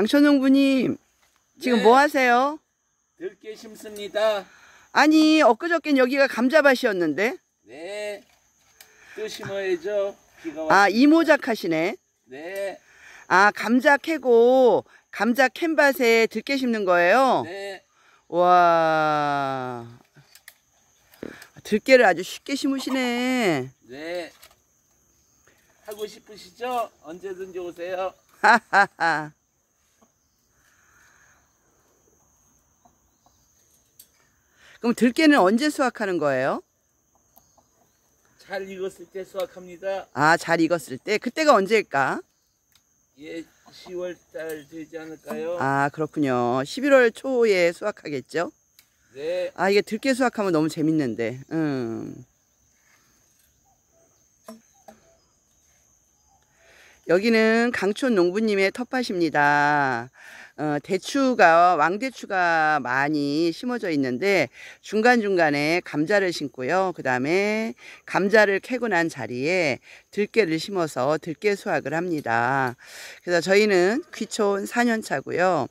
강천용 부님 지금 네. 뭐 하세요? 들깨 심습니다. 아니 엊그저껜 여기가 감자밭이었는데? 네. 또 심어야죠. 비가 와. 아 이모작 하시네. 네. 아 감자 캐고 감자 캔밭에 들깨 심는 거예요? 네. 와 들깨를 아주 쉽게 심으시네. 네. 하고 싶으시죠? 언제든지 오세요. 하하하. 그럼 들깨는 언제 수확하는 거예요? 잘 익었을 때 수확합니다. 아, 잘 익었을 때? 그때가 언제일까? 예, 10월 달 되지 않을까요? 아, 그렇군요. 11월 초에 수확하겠죠? 네. 아, 이게 들깨 수확하면 너무 재밌는데. 음. 여기는 강촌 농부님의 텃밭입니다. 어, 대추가 왕대추가 많이 심어져 있는데 중간중간에 감자를 심고요. 그 다음에 감자를 캐고 난 자리에 들깨를 심어서 들깨 수확을 합니다. 그래서 저희는 귀촌 4년차고요.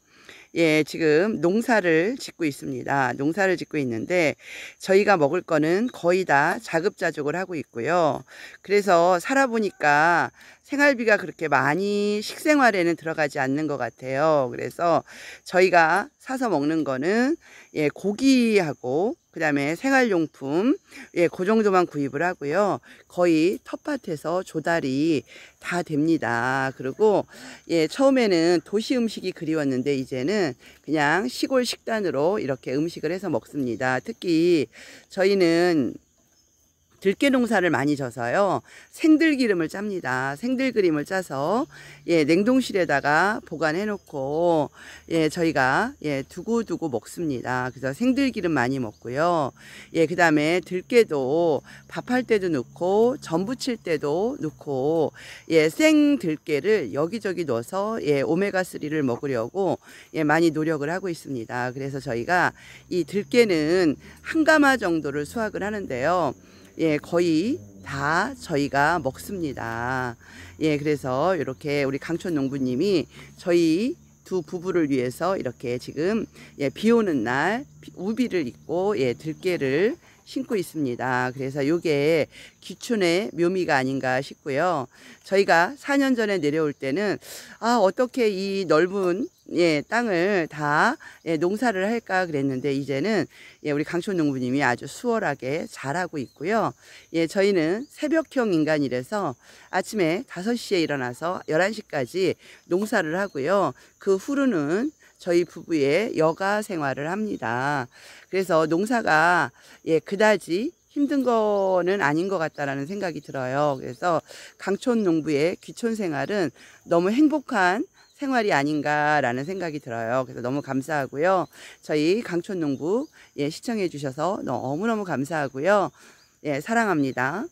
예, 지금 농사를 짓고 있습니다. 농사를 짓고 있는데 저희가 먹을 거는 거의 다 자급자족을 하고 있고요. 그래서 살아보니까 생활비가 그렇게 많이 식생활에는 들어가지 않는 것 같아요. 그래서 저희가 사서 먹는 거는 예, 고기하고 그 다음에 생활용품 예, 그 정도만 구입을 하고요. 거의 텃밭에서 조달이 다 됩니다. 그리고 예, 처음에는 도시 음식이 그리웠는데 이제는 그냥 시골 식단으로 이렇게 음식을 해서 먹습니다. 특히 저희는 들깨 농사를 많이 져서요. 생들기름을 짭니다. 생들기름을 짜서 예, 냉동실에다가 보관해 놓고 예, 저희가 예, 두고두고 먹습니다. 그래서 생들기름 많이 먹고요. 예, 그다음에 들깨도 밥할 때도 넣고 전 부칠 때도 넣고 예, 생들깨를 여기저기 넣어서 예, 오메가 3를 먹으려고 예, 많이 노력을 하고 있습니다. 그래서 저희가 이 들깨는 한 가마 정도를 수확을 하는데요. 예, 거의 다 저희가 먹습니다. 예, 그래서 이렇게 우리 강촌 농부님이 저희 두 부부를 위해서 이렇게 지금 예, 비 오는 날 우비를 입고 예, 들깨를 신고 있습니다. 그래서 이게 기춘의 묘미가 아닌가 싶고요. 저희가 4년 전에 내려올 때는 아 어떻게 이 넓은 예, 땅을 다 예, 농사를 할까 그랬는데 이제는 예, 우리 강촌 농부님이 아주 수월하게 잘하고 있고요. 예, 저희는 새벽형 인간이라서 아침에 5시에 일어나서 11시까지 농사를 하고요. 그 후로는 저희 부부의 여가 생활을 합니다. 그래서 농사가 예, 그다지 힘든 거는 아닌 것 같다라는 생각이 들어요. 그래서 강촌 농부의 귀촌 생활은 너무 행복한 생활이 아닌가라는 생각이 들어요. 그래서 너무 감사하고요. 저희 강촌 농부 예, 시청해 주셔서 너무너무 감사하고요. 예, 사랑합니다.